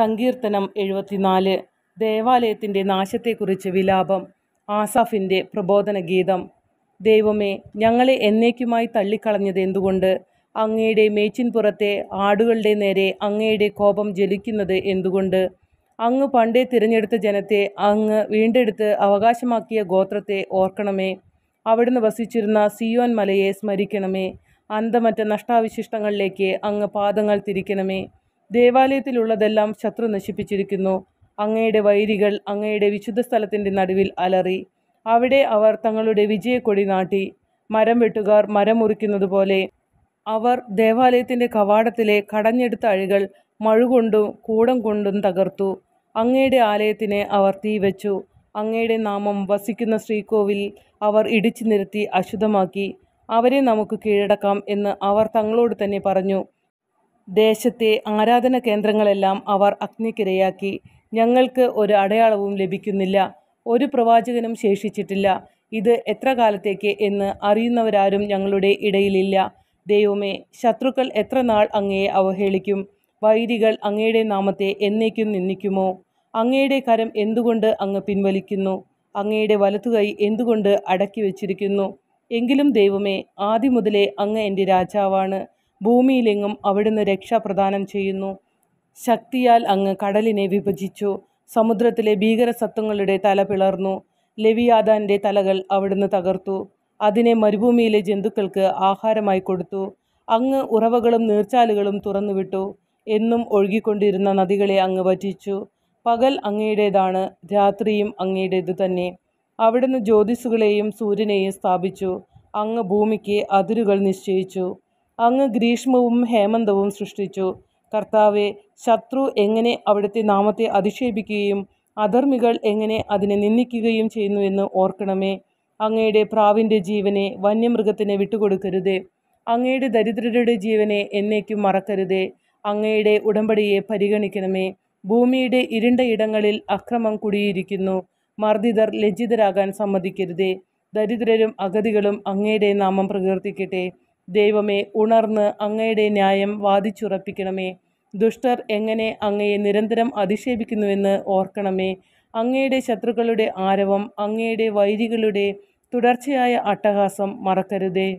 സങ്കീർത്തനം എഴുപത്തിനാല് ദേവാലയത്തിൻ്റെ നാശത്തെക്കുറിച്ച് വിലാപം ആസാഫിൻ്റെ പ്രബോധന ഗീതം ദൈവമേ ഞങ്ങളെ എന്നേക്കുമായി തള്ളിക്കളഞ്ഞത് എന്തുകൊണ്ട് അങ്ങയുടെ മേച്ചിൻപുറത്തെ ആടുകളുടെ നേരെ അങ്ങയുടെ കോപം ജലിക്കുന്നത് എന്തുകൊണ്ട് അങ്ങ് പണ്ടേ തിരഞ്ഞെടുത്ത ജനത്തെ അങ്ങ് വീണ്ടെടുത്ത് അവകാശമാക്കിയ ഗോത്രത്തെ ഓർക്കണമേ അവിടുന്ന് വസിച്ചിരുന്ന സിയോൻ മലയെ സ്മരിക്കണമേ അന്തമറ്റ നഷ്ടാവിശിഷ്ടങ്ങളിലേക്ക് അങ്ങ് പാദങ്ങൾ തിരിക്കണമേ ദേവാലയത്തിലുള്ളതെല്ലാം ശത്രു നശിപ്പിച്ചിരിക്കുന്നു അങ്ങയുടെ വൈരികൾ അങ്ങയുടെ വിശുദ്ധ സ്ഥലത്തിൻ്റെ നടുവിൽ അലറി അവിടെ അവർ തങ്ങളുടെ വിജയക്കൊടി നാട്ടി മരം വെട്ടുകാർ മരം മുറിക്കുന്നത് പോലെ അവർ ദേവാലയത്തിൻ്റെ കവാടത്തിലെ കടഞ്ഞെടുത്ത അഴികൾ മഴുകൊണ്ടും കൂടം കൊണ്ടും തകർത്തു അങ്ങയുടെ ആലയത്തിനെ അവർ തീവച്ചു അങ്ങയുടെ നാമം വസിക്കുന്ന ശ്രീകോവിൽ അവർ ഇടിച്ചു നിരത്തി അശുദ്ധമാക്കി അവരെ നമുക്ക് കീഴടക്കാം എന്ന് അവർ തങ്ങളോട് തന്നെ പറഞ്ഞു ദേശത്തെ ആരാധന കേന്ദ്രങ്ങളെല്ലാം അവർ അഗ്നിക്കിരയാക്കി ഞങ്ങൾക്ക് ഒരു അടയാളവും ലഭിക്കുന്നില്ല ഒരു പ്രവാചകനും ശേഷിച്ചിട്ടില്ല ഇത് എത്ര കാലത്തേക്ക് എന്ന് അറിയുന്നവരാരും ഞങ്ങളുടെ ഇടയിലില്ല ദൈവമേ ശത്രുക്കൾ എത്ര നാൾ അങ്ങയെ അവഹേളിക്കും വൈരികൾ അങ്ങയുടെ നാമത്തെ എന്നേക്കും നിന്ദിക്കുമോ അങ്ങയുടെ കരം എന്തുകൊണ്ട് അങ്ങ് പിൻവലിക്കുന്നു അങ്ങയുടെ വലത്തുകൈ എന്തുകൊണ്ട് അടക്കി വച്ചിരിക്കുന്നു എങ്കിലും ദൈവമേ ആദ്യം മുതലേ അങ്ങ് എൻ്റെ രാജാവാണ് ഭൂമിയിലെങ്ങും അവിടുന്ന് രക്ഷ പ്രദാനം ചെയ്യുന്നു ശക്തിയാൽ അങ്ങ് കടലിനെ വിഭജിച്ചു സമുദ്രത്തിലെ ഭീകരസത്വങ്ങളുടെ തല പിളർന്നു ലവിയാദാൻ്റെ തലകൾ അവിടുന്ന് തകർത്തു അതിനെ മരുഭൂമിയിലെ ജന്തുക്കൾക്ക് ആഹാരമായി കൊടുത്തു അങ്ങ് ഉറവകളും നീർച്ചാലുകളും തുറന്നുവിട്ടു എന്നും ഒഴുകിക്കൊണ്ടിരുന്ന നദികളെ അങ്ങ് വറ്റിച്ചു പകൽ അങ്ങയുടേതാണ് രാത്രിയും അങ്ങയുടേത് തന്നെ അവിടുന്ന് ജ്യോതിസുകളെയും സൂര്യനെയും സ്ഥാപിച്ചു അങ്ങ് ഭൂമിക്ക് അതിരുകൾ നിശ്ചയിച്ചു അങ്ങ് ഗ്രീഷ്മവും ഹേമന്തവും സൃഷ്ടിച്ചു കർത്താവെ ശത്രു എങ്ങനെ അവിടുത്തെ നാമത്തെ അധിക്ഷേപിക്കുകയും അധർമ്മികൾ എങ്ങനെ അതിനെ നിന്ദിക്കുകയും ചെയ്യുന്നുവെന്ന് ഓർക്കണമേ അങ്ങയുടെ പ്രാവിൻ്റെ ജീവനെ വന്യമൃഗത്തിന് വിട്ടുകൊടുക്കരുതേ അങ്ങയുടെ ദരിദ്രരുടെ ജീവനെ എന്നേക്കും മറക്കരുതേ അങ്ങയുടെ ഉടമ്പടിയെ പരിഗണിക്കണമേ ഭൂമിയുടെ ഇരുണ്ട ഇടങ്ങളിൽ അക്രമം കുടിയിരിക്കുന്നു മർദ്ദിതർ ലജ്ജിതരാകാൻ സമ്മതിക്കരുതേ ദരിദ്രരും അഗതികളും അങ്ങയുടെ നാമം പ്രകീർത്തിക്കട്ടെ ദൈവമേ ഉണർന്ന് അങ്ങയുടെ ന്യായം വാദിച്ചുറപ്പിക്കണമേ ദുഷ്ടർ എങ്ങനെ അങ്ങയെ നിരന്തരം അധിക്ഷേപിക്കുന്നുവെന്ന് ഓർക്കണമേ അങ്ങയുടെ ശത്രുക്കളുടെ ആരവം അങ്ങയുടെ വൈരികളുടെ തുടർച്ചയായ അട്ടഹാസം മറക്കരുതേ